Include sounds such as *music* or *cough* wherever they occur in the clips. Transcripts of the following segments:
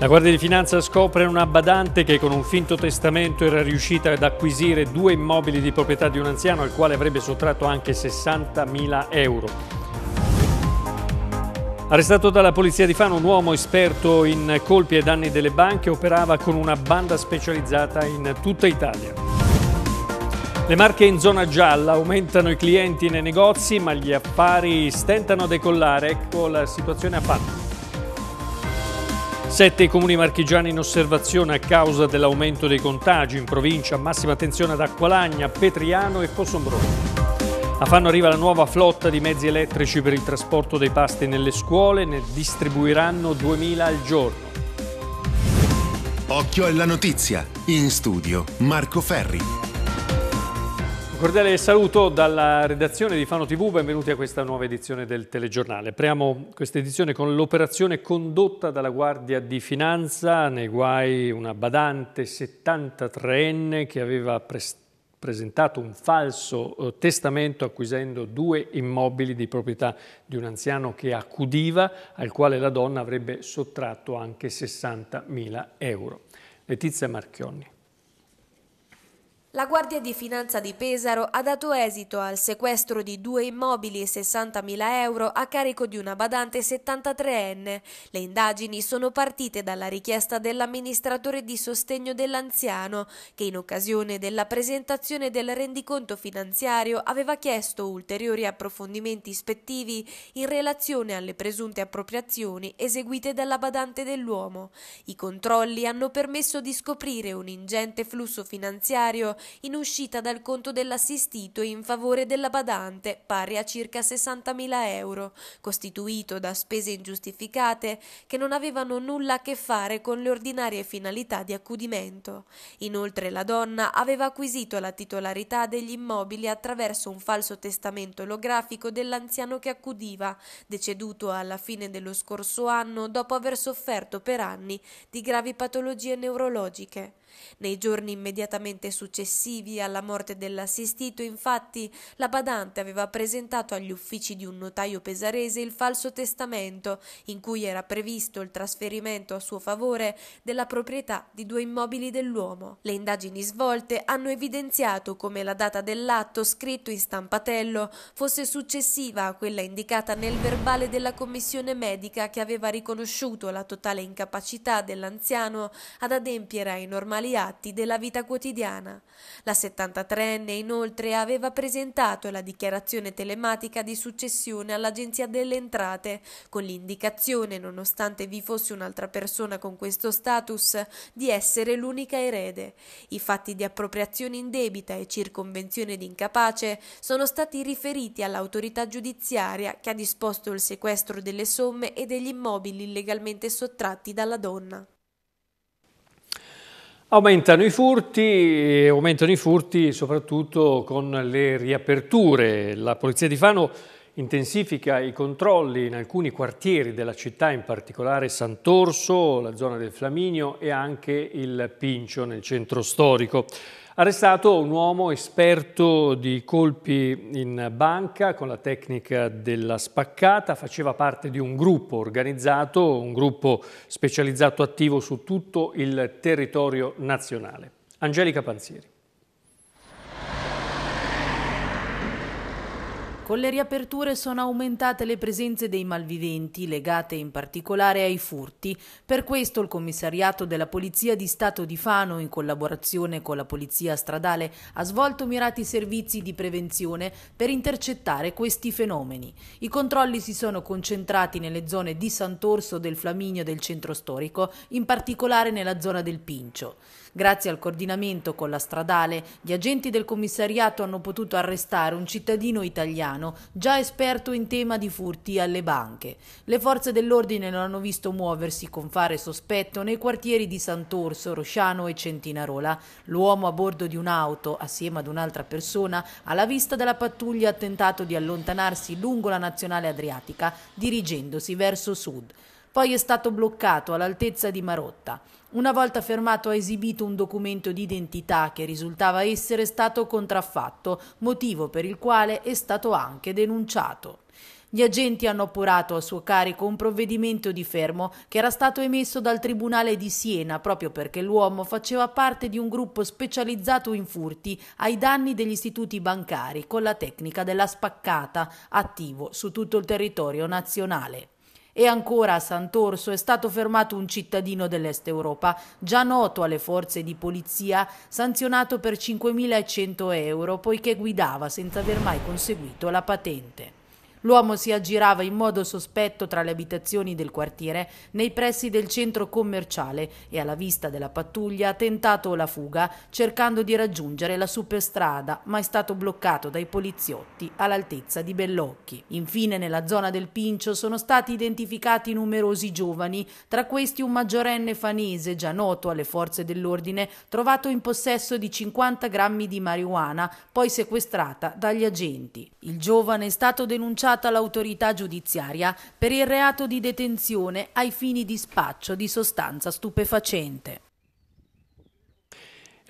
La Guardia di Finanza scopre una badante che con un finto testamento era riuscita ad acquisire due immobili di proprietà di un anziano al quale avrebbe sottratto anche 60.000 euro. Arrestato dalla polizia di Fano, un uomo esperto in colpi e danni delle banche operava con una banda specializzata in tutta Italia. Le marche in zona gialla aumentano i clienti nei negozi, ma gli affari stentano a decollare. Ecco la situazione a Fano. Sette comuni marchigiani in osservazione a causa dell'aumento dei contagi in provincia, massima attenzione ad Acqualagna, Petriano e Possombrone. A Fanno arriva la nuova flotta di mezzi elettrici per il trasporto dei pasti nelle scuole, ne distribuiranno 2000 al giorno. Occhio alla notizia, in studio Marco Ferri cordiale saluto dalla redazione di Fano TV, benvenuti a questa nuova edizione del telegiornale. Apriamo questa edizione con l'operazione condotta dalla Guardia di Finanza, nei guai una badante 73enne che aveva prestato presentato un falso eh, testamento acquisendo due immobili di proprietà di un anziano che accudiva, al quale la donna avrebbe sottratto anche 60.000 euro. Letizia Marchionni. La Guardia di Finanza di Pesaro ha dato esito al sequestro di due immobili e 60.000 euro a carico di una badante 73enne. Le indagini sono partite dalla richiesta dell'amministratore di sostegno dell'anziano, che in occasione della presentazione del rendiconto finanziario aveva chiesto ulteriori approfondimenti ispettivi in relazione alle presunte appropriazioni eseguite dalla badante dell'uomo. I controlli hanno permesso di scoprire un ingente flusso finanziario in uscita dal conto dell'assistito in favore della badante, pari a circa 60.000 euro, costituito da spese ingiustificate che non avevano nulla a che fare con le ordinarie finalità di accudimento. Inoltre la donna aveva acquisito la titolarità degli immobili attraverso un falso testamento olografico dell'anziano che accudiva, deceduto alla fine dello scorso anno dopo aver sofferto per anni di gravi patologie neurologiche. Nei giorni immediatamente successivi alla morte dell'assistito, infatti, la badante aveva presentato agli uffici di un notaio pesarese il falso testamento, in cui era previsto il trasferimento a suo favore della proprietà di due immobili dell'uomo. Le indagini svolte hanno evidenziato come la data dell'atto scritto in stampatello fosse successiva a quella indicata nel verbale della commissione medica che aveva riconosciuto la totale incapacità dell'anziano ad adempiere ai normali banali atti della vita quotidiana. La 73enne inoltre aveva presentato la dichiarazione telematica di successione all'Agenzia delle Entrate con l'indicazione, nonostante vi fosse un'altra persona con questo status, di essere l'unica erede. I fatti di appropriazione indebita e circonvenzione di incapace sono stati riferiti all'autorità giudiziaria che ha disposto il sequestro delle somme e degli immobili illegalmente sottratti dalla donna. Aumentano i furti e aumentano i furti soprattutto con le riaperture. La Polizia di Fano intensifica i controlli in alcuni quartieri della città, in particolare Sant'Orso, la zona del Flaminio e anche il Pincio nel centro storico. Arrestato un uomo esperto di colpi in banca con la tecnica della spaccata, faceva parte di un gruppo organizzato, un gruppo specializzato attivo su tutto il territorio nazionale. Angelica Panzieri. Con le riaperture sono aumentate le presenze dei malviventi, legate in particolare ai furti. Per questo il commissariato della Polizia di Stato di Fano, in collaborazione con la Polizia Stradale, ha svolto mirati servizi di prevenzione per intercettare questi fenomeni. I controlli si sono concentrati nelle zone di Sant'Orso, del Flaminio e del centro storico, in particolare nella zona del Pincio. Grazie al coordinamento con la stradale, gli agenti del commissariato hanno potuto arrestare un cittadino italiano già esperto in tema di furti alle banche. Le forze dell'ordine lo hanno visto muoversi con fare sospetto nei quartieri di Sant'Orso, Rosciano e Centinarola. L'uomo a bordo di un'auto, assieme ad un'altra persona, alla vista della pattuglia ha tentato di allontanarsi lungo la nazionale adriatica, dirigendosi verso sud. Poi è stato bloccato all'altezza di Marotta. Una volta fermato ha esibito un documento di identità che risultava essere stato contraffatto, motivo per il quale è stato anche denunciato. Gli agenti hanno appurato a suo carico un provvedimento di fermo che era stato emesso dal Tribunale di Siena proprio perché l'uomo faceva parte di un gruppo specializzato in furti ai danni degli istituti bancari con la tecnica della spaccata, attivo su tutto il territorio nazionale. E ancora a Sant'Orso è stato fermato un cittadino dell'Est Europa, già noto alle forze di polizia, sanzionato per 5.100 euro poiché guidava senza aver mai conseguito la patente. L'uomo si aggirava in modo sospetto tra le abitazioni del quartiere, nei pressi del centro commerciale e alla vista della pattuglia ha tentato la fuga cercando di raggiungere la superstrada, ma è stato bloccato dai poliziotti all'altezza di Bellocchi. Infine nella zona del Pincio sono stati identificati numerosi giovani, tra questi un maggiorenne fanese già noto alle forze dell'ordine, trovato in possesso di 50 grammi di marijuana, poi sequestrata dagli agenti. Il giovane è stato denunciato denunciata l'autorità giudiziaria per il reato di detenzione ai fini di spaccio di sostanza stupefacente.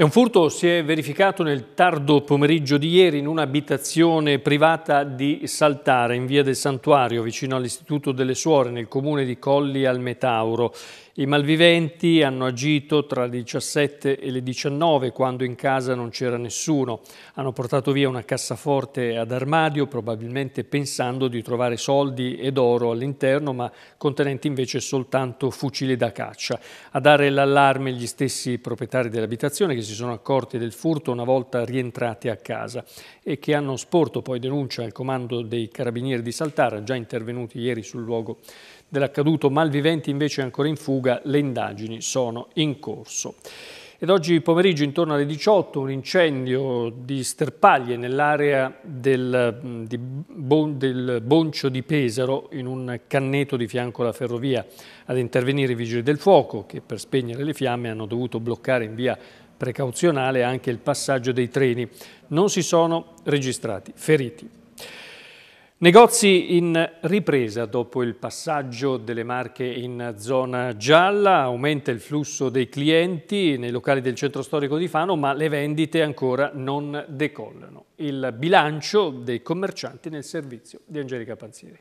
E un furto si è verificato nel tardo pomeriggio di ieri in un'abitazione privata di Saltare, in via del Santuario, vicino all'Istituto delle Suore, nel comune di Colli al Metauro. I malviventi hanno agito tra le 17 e le 19 quando in casa non c'era nessuno. Hanno portato via una cassaforte ad armadio, probabilmente pensando di trovare soldi ed oro all'interno, ma contenenti invece soltanto fucili da caccia. A dare l'allarme gli stessi proprietari dell'abitazione che si sono accorti del furto una volta rientrati a casa e che hanno sporto poi denuncia al comando dei carabinieri di Saltara, già intervenuti ieri sul luogo dell'accaduto. Malviventi invece ancora in fuga, le indagini sono in corso. Ed oggi pomeriggio, intorno alle 18, un incendio di sterpaglie nell'area del, bon, del Boncio di Pesaro, in un canneto di fianco alla ferrovia. Ad intervenire i vigili del fuoco, che per spegnere le fiamme hanno dovuto bloccare in via precauzionale anche il passaggio dei treni. Non si sono registrati feriti. Negozi in ripresa dopo il passaggio delle marche in zona gialla, aumenta il flusso dei clienti nei locali del centro storico di Fano, ma le vendite ancora non decollano. Il bilancio dei commercianti nel servizio di Angelica Panzieri.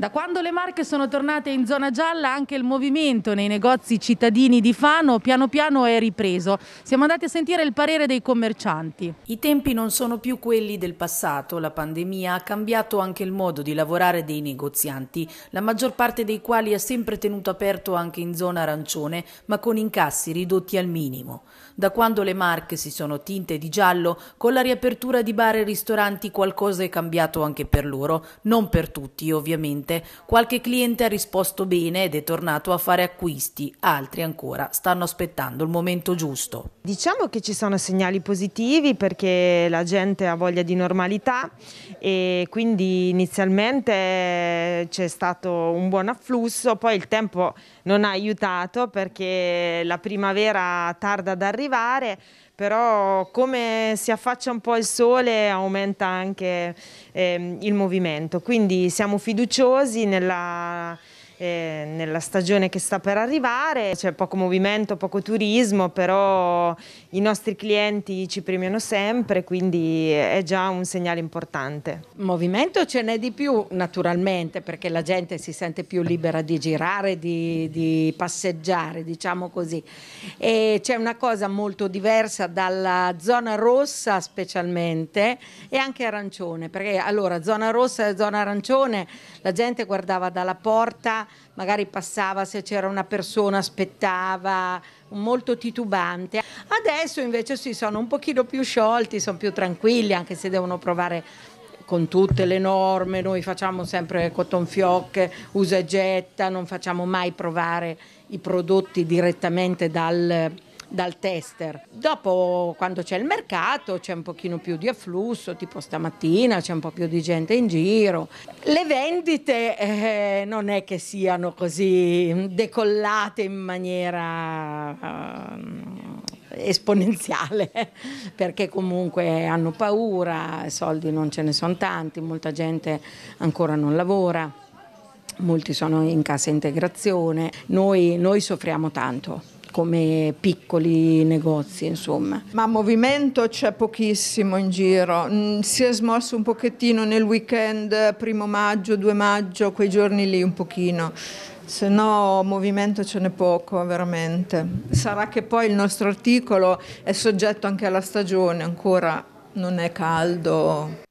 Da quando le Marche sono tornate in zona gialla anche il movimento nei negozi cittadini di Fano piano piano è ripreso. Siamo andati a sentire il parere dei commercianti. I tempi non sono più quelli del passato, la pandemia ha cambiato anche il modo di lavorare dei negozianti, la maggior parte dei quali ha sempre tenuto aperto anche in zona arancione ma con incassi ridotti al minimo. Da quando le Marche si sono tinte di giallo, con la riapertura di bar e ristoranti qualcosa è cambiato anche per loro, non per tutti ovviamente. Qualche cliente ha risposto bene ed è tornato a fare acquisti, altri ancora stanno aspettando il momento giusto. Diciamo che ci sono segnali positivi perché la gente ha voglia di normalità e quindi inizialmente eh, c'è stato un buon afflusso, poi il tempo non ha aiutato perché la primavera tarda ad arrivare, però come si affaccia un po' il sole aumenta anche eh, il movimento, quindi siamo fiduciosi nella eh, nella stagione che sta per arrivare, c'è poco movimento, poco turismo, però i nostri clienti ci premiano sempre, quindi è già un segnale importante. Movimento ce n'è di più naturalmente perché la gente si sente più libera di girare, di, di passeggiare, diciamo così. E c'è una cosa molto diversa dalla zona rossa specialmente e anche arancione, perché allora zona rossa e zona arancione la gente guardava dalla porta magari passava se c'era una persona, aspettava, molto titubante. Adesso invece si sono un pochino più sciolti, sono più tranquilli, anche se devono provare con tutte le norme, noi facciamo sempre cotton fioc, usa e getta, non facciamo mai provare i prodotti direttamente dal dal tester. Dopo quando c'è il mercato c'è un pochino più di afflusso, tipo stamattina c'è un po' più di gente in giro. Le vendite eh, non è che siano così decollate in maniera... Eh, esponenziale *laughs* perché comunque hanno paura, soldi non ce ne sono tanti, molta gente ancora non lavora, molti sono in cassa integrazione, noi, noi soffriamo tanto come piccoli negozi, insomma. Ma movimento c'è pochissimo in giro, mm, si è smosso un pochettino nel weekend, primo maggio, 2 maggio, quei giorni lì un pochino se no movimento ce n'è poco veramente. Sarà che poi il nostro articolo è soggetto anche alla stagione, ancora non è caldo.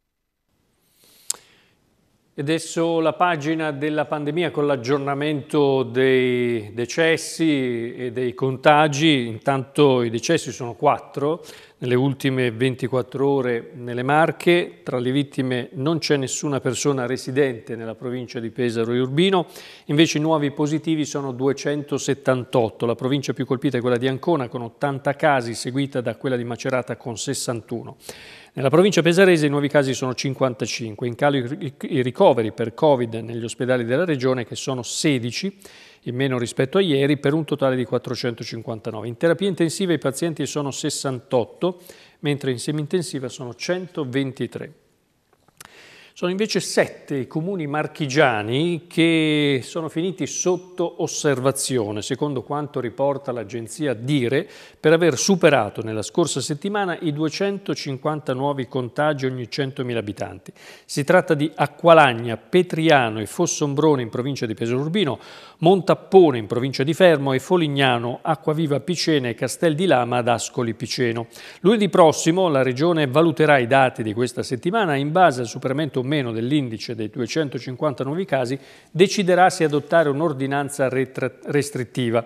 Adesso la pagina della pandemia con l'aggiornamento dei decessi e dei contagi. Intanto i decessi sono quattro nelle ultime 24 ore nelle Marche. Tra le vittime non c'è nessuna persona residente nella provincia di Pesaro e Urbino. Invece i nuovi positivi sono 278. La provincia più colpita è quella di Ancona con 80 casi, seguita da quella di Macerata con 61. Nella provincia pesarese i nuovi casi sono 55, in calo i ricoveri per Covid negli ospedali della regione che sono 16, in meno rispetto a ieri, per un totale di 459. In terapia intensiva i pazienti sono 68, mentre in semi-intensiva sono 123. Sono invece sette i comuni marchigiani che sono finiti sotto osservazione, secondo quanto riporta l'agenzia Dire, per aver superato nella scorsa settimana i 250 nuovi contagi ogni 100.000 abitanti. Si tratta di Acqualagna, Petriano e Fossombrone in provincia di Urbino, Montappone in provincia di Fermo e Folignano, Acquaviva Picena e Castel di Lama ad Ascoli Piceno. Lunedì prossimo la Regione valuterà i dati di questa settimana in base al superamento meno dell'indice dei 250 nuovi casi, deciderà se adottare un'ordinanza restrittiva.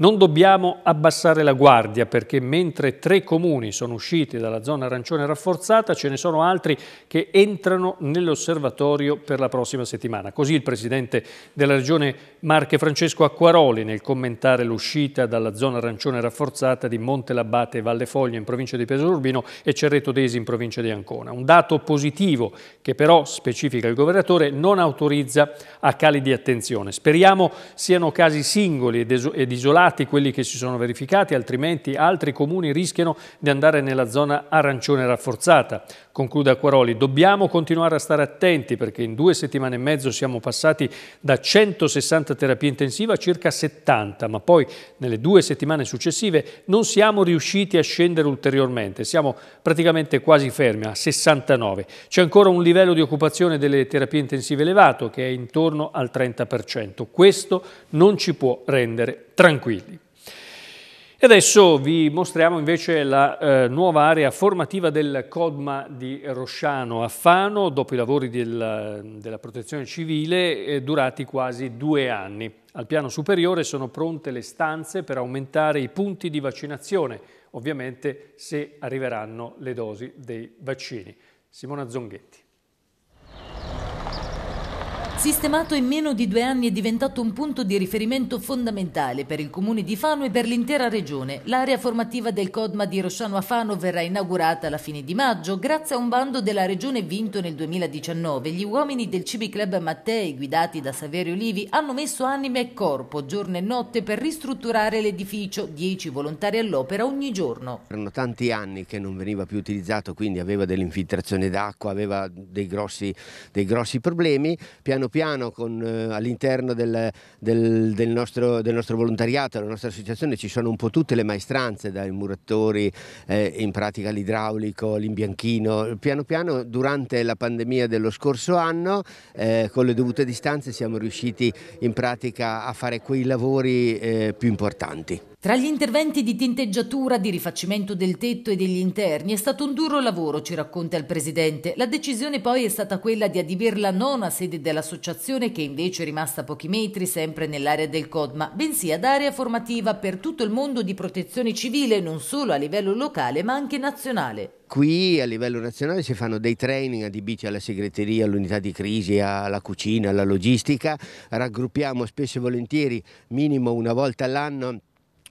Non dobbiamo abbassare la guardia perché mentre tre comuni sono usciti dalla zona arancione rafforzata ce ne sono altri che entrano nell'osservatorio per la prossima settimana. Così il presidente della regione Marche Francesco Acquaroli nel commentare l'uscita dalla zona arancione rafforzata di Monte Labbate e Valle Foglia in provincia di Pesaro Urbino e Cerreto d'Esi in provincia di Ancona. Un dato positivo che però, specifica il governatore, non autorizza a cali di attenzione. Speriamo siano casi singoli ed isolati fatti quelli che si sono verificati, altrimenti altri comuni rischiano di andare nella zona arancione rafforzata. Conclude Acquaroli, dobbiamo continuare a stare attenti perché in due settimane e mezzo siamo passati da 160 terapie intensive a circa 70, ma poi nelle due settimane successive non siamo riusciti a scendere ulteriormente, siamo praticamente quasi fermi a 69. C'è ancora un livello di occupazione delle terapie intensive elevato che è intorno al 30%. Questo non ci può rendere tranquilli. E adesso vi mostriamo invece la eh, nuova area formativa del CODMA di Rosciano a Fano, dopo i lavori del, della protezione civile, eh, durati quasi due anni. Al piano superiore sono pronte le stanze per aumentare i punti di vaccinazione, ovviamente se arriveranno le dosi dei vaccini. Simona Zonghetti. Sistemato in meno di due anni è diventato un punto di riferimento fondamentale per il comune di Fano e per l'intera regione. L'area formativa del CODMA di Rosciano a Fano verrà inaugurata alla fine di maggio grazie a un bando della regione vinto nel 2019. Gli uomini del Cibi Club Mattei, guidati da Saverio Livi, hanno messo anima e corpo giorno e notte per ristrutturare l'edificio, 10 volontari all'opera ogni giorno. Erano tanti anni che non veniva più utilizzato, quindi aveva dell'infiltrazione d'acqua, aveva dei grossi, dei grossi problemi. Piano piano piano con, eh, all'interno del, del, del, nostro, del, nostro, volontariato, della nostra associazione ci sono un po' tutte le maestranze, dai muratori, eh, in pratica l'idraulico, l'imbianchino, piano piano durante la pandemia dello scorso anno eh, con le dovute distanze siamo riusciti in pratica a fare quei lavori eh, più importanti. Tra gli interventi di tinteggiatura, di rifacimento del tetto e degli interni è stato un duro lavoro, ci racconta il presidente. La decisione poi è stata quella di adibirla non a sede dell'associazione, che invece è rimasta a pochi metri, sempre nell'area del Codma, bensì ad area formativa per tutto il mondo di protezione civile, non solo a livello locale ma anche nazionale. Qui a livello nazionale si fanno dei training adibiti alla segreteria, all'unità di crisi, alla cucina, alla logistica, raggruppiamo spesso e volentieri minimo una volta all'anno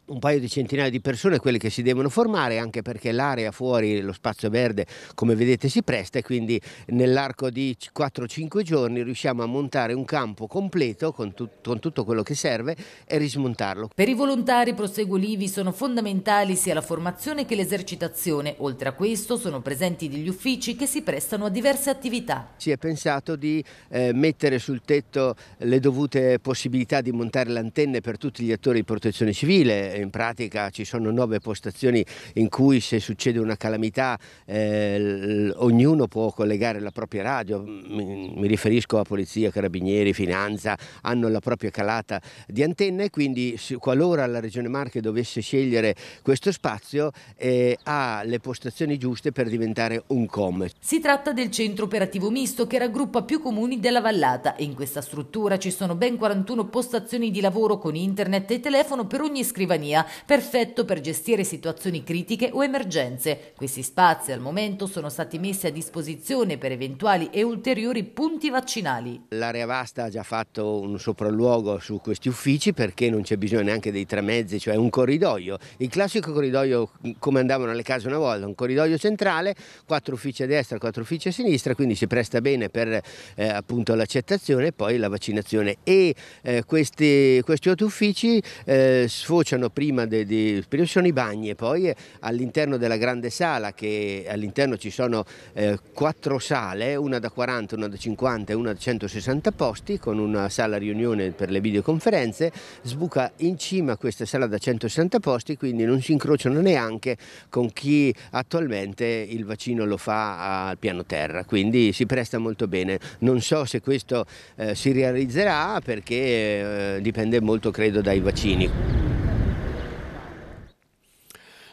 un paio di centinaia di persone quelle che si devono formare anche perché l'area fuori, lo spazio verde come vedete si presta e quindi nell'arco di 4-5 giorni riusciamo a montare un campo completo con, tu con, tutto quello che serve e rismontarlo. Per i volontari prosegue Livi sono fondamentali sia la formazione che l'esercitazione, oltre a questo sono presenti degli uffici che si prestano a diverse attività. Si è pensato di eh, mettere sul tetto le dovute possibilità di montare le antenne per tutti gli attori di protezione civile, in pratica ci sono nove postazioni in cui se succede una calamità eh, ognuno può collegare la propria radio, mi, mi, riferisco a polizia, carabinieri, finanza, hanno la propria calata di antenne e quindi qualora la Regione Marche dovesse scegliere questo spazio eh, ha le postazioni giuste per diventare un COM. Si tratta del centro operativo misto che raggruppa più comuni della vallata e in questa struttura ci sono ben 41 postazioni di lavoro con internet e telefono per ogni scrivania compagnia, perfetto per gestire situazioni critiche o emergenze. Questi spazi al momento sono stati messi a disposizione per eventuali e ulteriori punti vaccinali. L'area vasta ha già fatto un sopralluogo su questi uffici perché non c'è bisogno neanche dei tre mezzi, cioè un corridoio. Il classico corridoio mm, come andavano le case una volta, un corridoio centrale, quattro uffici a destra, quattro uffici a sinistra, quindi si presta bene per eh, appunto l'accettazione e poi la vaccinazione. E eh, questi, questi otto uffici eh, sfociano prima di, di sono i bagni e poi all'interno della grande sala che all'interno ci sono eh, quattro sale, una da 40, una da 50 e una da 160 posti con una sala riunione per le videoconferenze, sbuca in cima questa sala da 160 posti quindi non si incrociano neanche con chi attualmente il vaccino lo fa al piano terra, quindi si presta molto bene. Non so se questo eh, si realizzerà perché eh, dipende molto credo dai vaccini.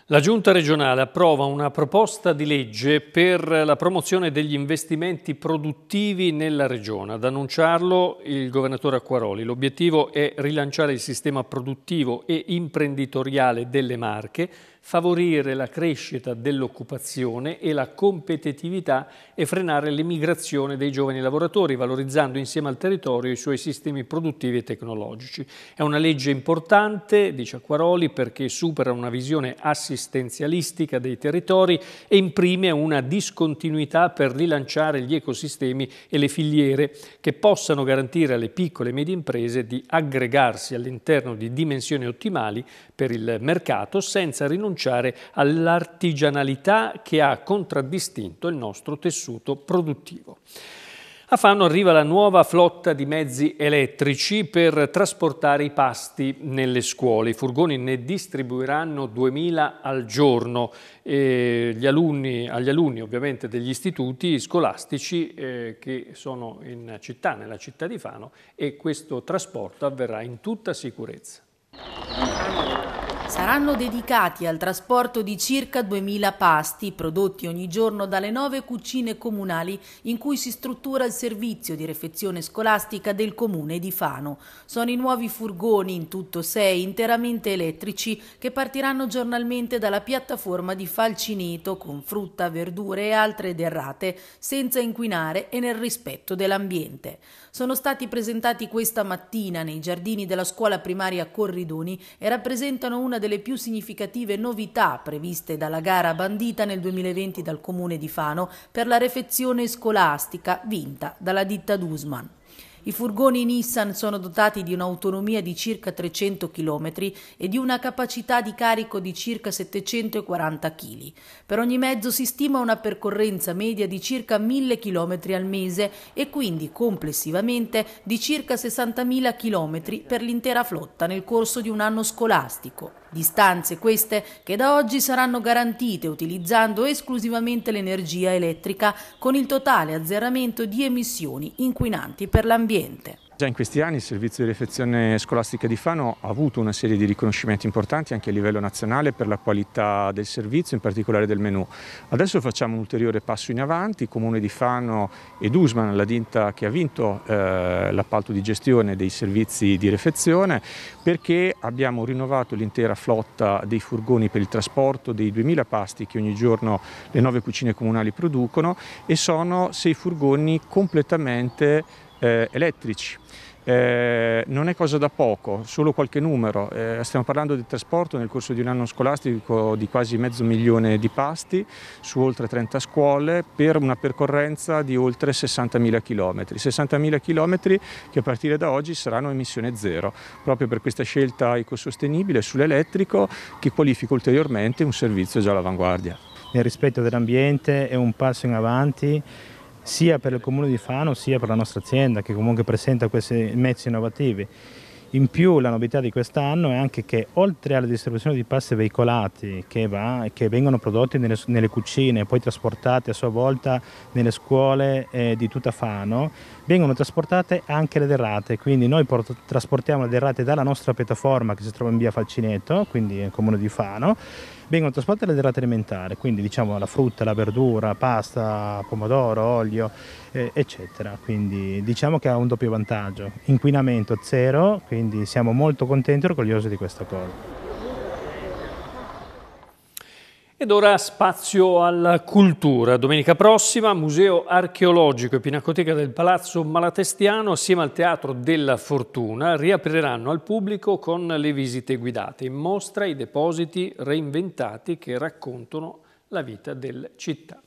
La Giunta regionale approva una proposta di legge per la promozione degli investimenti produttivi nella regione. Ad annunciarlo il governatore Acquaroli. L'obiettivo è rilanciare il sistema produttivo e imprenditoriale delle Marche favorire la crescita dell'occupazione e la competitività e frenare l'emigrazione dei giovani lavoratori, valorizzando insieme al territorio i suoi sistemi produttivi e tecnologici. È una legge importante, dice Acquaroli, perché supera una visione assistenzialistica dei territori e imprime una discontinuità per rilanciare gli ecosistemi e le filiere che possano garantire alle piccole e medie imprese di aggregarsi all'interno di dimensioni ottimali per il mercato senza rinunciare rinunciare all'artigianalità che ha contraddistinto il nostro tessuto produttivo. A Fano arriva la nuova flotta di mezzi elettrici per trasportare i pasti nelle scuole. I furgoni ne distribuiranno 2000 al giorno. Alunni, agli alunni ovviamente degli istituti scolastici eh, che sono in città, nella città di Fano, e questo trasporto avverrà in tutta sicurezza. Saranno dedicati al trasporto di circa 2.000 pasti prodotti ogni giorno dalle nove cucine comunali in cui si struttura il servizio di refezione scolastica del comune di Fano. Sono i nuovi furgoni, in tutto sei, interamente elettrici, che partiranno giornalmente dalla piattaforma di Falcineto con frutta, verdure e altre derrate, senza inquinare e nel rispetto dell'ambiente. Sono stati presentati questa mattina nei giardini della scuola primaria Corridoni e rappresentano una una delle più significative novità previste dalla gara bandita nel 2020 dal comune di Fano per la refezione scolastica vinta dalla ditta Dusman. I furgoni Nissan sono dotati di un'autonomia di circa 300 km e di una capacità di carico di circa 740 kg. Per ogni mezzo si stima una percorrenza media di circa 1000 km al mese e quindi complessivamente di circa 60.000 km per l'intera flotta nel corso di un anno scolastico. Distanze queste che da oggi saranno garantite utilizzando esclusivamente l'energia elettrica con il totale azzeramento di emissioni inquinanti per l'ambiente. Già in questi anni il servizio di refezione scolastica di Fano ha avuto una serie di riconoscimenti importanti anche a livello nazionale per la qualità del servizio, in particolare del menù. Adesso facciamo un ulteriore passo in avanti, Comune di Fano ed Usman, la ditta che ha vinto eh, l'appalto di gestione dei servizi di refezione, perché abbiamo rinnovato l'intera flotta dei furgoni per il trasporto dei 2000 pasti che ogni giorno le nove cucine comunali producono e sono sei furgoni completamente eh, elettrici. Eh, non è cosa da poco, solo qualche numero. Eh, stiamo parlando di trasporto nel corso di un anno scolastico di quasi mezzo milione di pasti su oltre 30 scuole per una percorrenza di oltre 60.000 km. 60.000 km che a partire da oggi saranno emissione zero, proprio per questa scelta ecosostenibile sull'elettrico che qualifica ulteriormente un servizio già all'avanguardia. Nel rispetto dell'ambiente è un passo in avanti sia per il comune di Fano sia per la nostra azienda che comunque presenta questi mezzi innovativi. In più la novità di quest'anno è anche che oltre alla distribuzione di pasti veicolati che, va, che vengono prodotti nelle, nelle, cucine e poi trasportati a sua volta nelle scuole eh, di tutta Fano, vengono trasportate anche le derrate, quindi noi trasportiamo le derrate dalla nostra piattaforma che si trova in via Falcineto, quindi nel comune di Fano, vengono trasportate alle derrate alimentari, quindi diciamo la frutta, la verdura, pasta, pomodoro, olio, eh, eccetera. Quindi diciamo che ha un doppio vantaggio, inquinamento zero, quindi siamo molto contenti e orgogliosi di questa cosa. Ed ora spazio alla cultura. Domenica prossima, Museo Archeologico e Pinacoteca del Palazzo Malatestiano, assieme al Teatro della Fortuna, riapriranno al pubblico con le visite guidate. In mostra i depositi reinventati che raccontano la vita della città.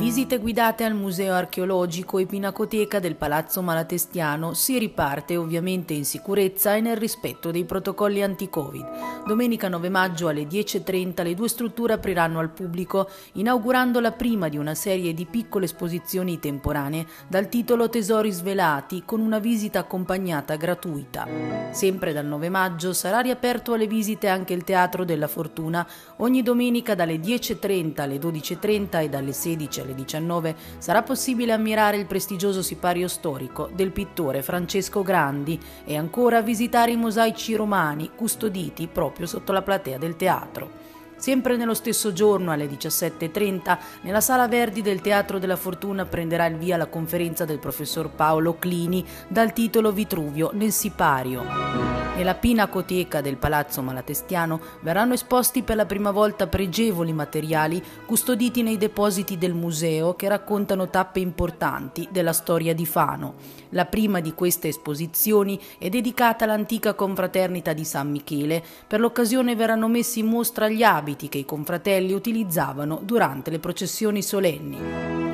Visite guidate al Museo archeologico e Pinacoteca del Palazzo Malatestiano si riparte ovviamente in sicurezza e nel rispetto dei protocolli anti-Covid. Domenica 9 maggio alle 10.30 le due strutture apriranno al pubblico, inaugurando la prima di una serie di piccole esposizioni temporanee dal titolo Tesori svelati con una visita accompagnata gratuita. Sempre dal 9 maggio sarà riaperto alle visite anche il Teatro della Fortuna, ogni domenica dalle 10.30 alle 12.30 e dalle 16 alle alle 19 sarà possibile ammirare il prestigioso sipario storico del pittore Francesco Grandi e ancora visitare i mosaici romani custoditi proprio sotto la platea del teatro. Sempre nello stesso giorno, alle 17.30, nella Sala Verdi del Teatro della Fortuna prenderà il via la conferenza del professor Paolo Clini dal titolo Vitruvio nel Sipario. Nella pinacoteca del Palazzo Malatestiano verranno esposti per la prima volta pregevoli materiali custoditi nei depositi del museo che raccontano tappe importanti della storia di Fano. La prima di queste esposizioni è dedicata all'antica confraternita di San Michele. Per l'occasione verranno messi in mostra gli abiti che i confratelli utilizzavano durante le processioni solenni.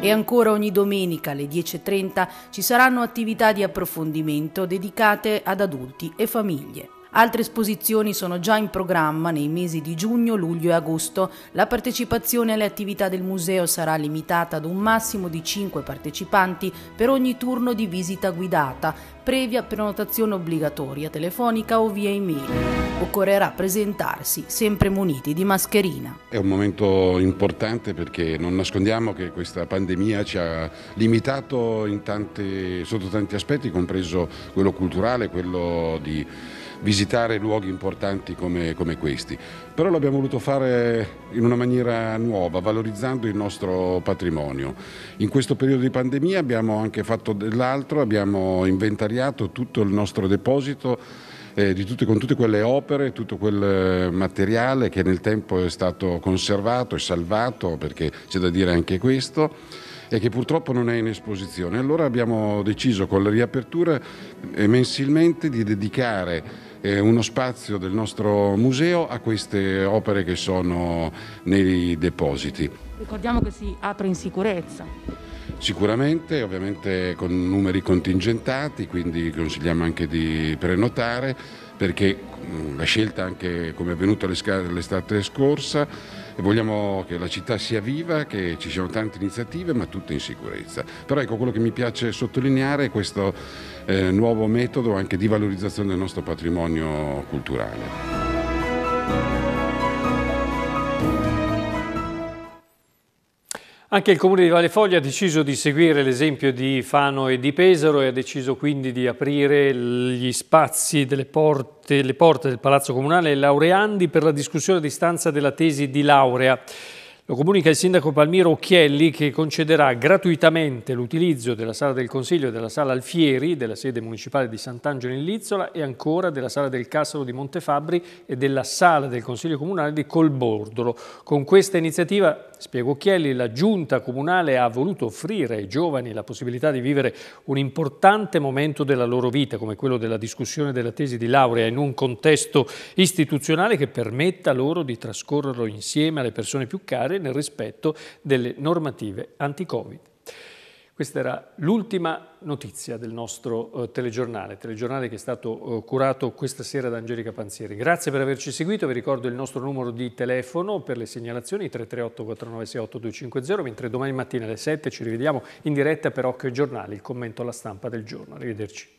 E ancora ogni domenica alle 10.30 ci saranno attività di approfondimento dedicate ad adulti e famiglie. Altre esposizioni sono già in programma nei mesi di giugno, luglio e agosto. La partecipazione alle attività del museo sarà limitata ad un massimo di 5 partecipanti per ogni turno di visita guidata, previa prenotazione obbligatoria telefonica o via e-mail. Occorrerà presentarsi sempre muniti di mascherina. È un momento importante perché non nascondiamo che questa pandemia ci ha limitato tanti, sotto tanti aspetti, compreso quello culturale, quello di visitare luoghi importanti come, come questi. Però l'abbiamo voluto fare in una maniera nuova, valorizzando il nostro patrimonio. In questo periodo di pandemia abbiamo anche fatto dell'altro, abbiamo inventariato tutto il nostro deposito eh, tutte, con tutte quelle opere, tutto quel materiale che nel tempo è stato conservato e salvato, perché c'è da dire anche questo, e che purtroppo non è in esposizione. Allora abbiamo deciso con la riapertura eh, mensilmente di dedicare eh, uno spazio del nostro museo a queste opere che sono nei depositi. Ricordiamo che si apre in sicurezza. Sicuramente, ovviamente con numeri contingentati, quindi consigliamo anche di prenotare perché mm, la scelta anche come è avvenuta l'estate scorsa vogliamo che la città sia viva, che ci siano tante iniziative, ma tutte in sicurezza. Però ecco quello che mi piace sottolineare è questo eh, nuovo metodo anche di valorizzazione del nostro patrimonio culturale. Anche il Comune di Vallefoglia ha deciso di seguire l'esempio di Fano e di Pesaro e ha deciso quindi di aprire gli spazi delle porte, le porte del Palazzo Comunale ai laureandi per la discussione a distanza della tesi di laurea. Lo comunica il sindaco Palmiro Occhielli che concederà gratuitamente l'utilizzo della sala del Consiglio e della sala Alfieri, della sede municipale di Sant'Angelo in Lizzola e ancora della sala del Cassaro di Montefabbri e della sala del Consiglio Comunale di Colbordolo. Con questa iniziativa Spiego Chielli, la giunta comunale ha voluto offrire ai giovani la possibilità di vivere un importante momento della loro vita, come quello della discussione della tesi di laurea, in un contesto istituzionale che permetta loro di trascorrerlo insieme alle persone più care nel rispetto delle normative anti-Covid. Questa era l'ultima notizia del nostro eh, telegiornale, telegiornale che è stato eh, curato questa sera da Angelica Panzieri. Grazie per averci seguito, vi ricordo il nostro numero di telefono per le segnalazioni 338 4968 250, mentre domani mattina alle 7 ci rivediamo in diretta per Occhio e Giornali, il commento alla stampa del giorno. Arrivederci.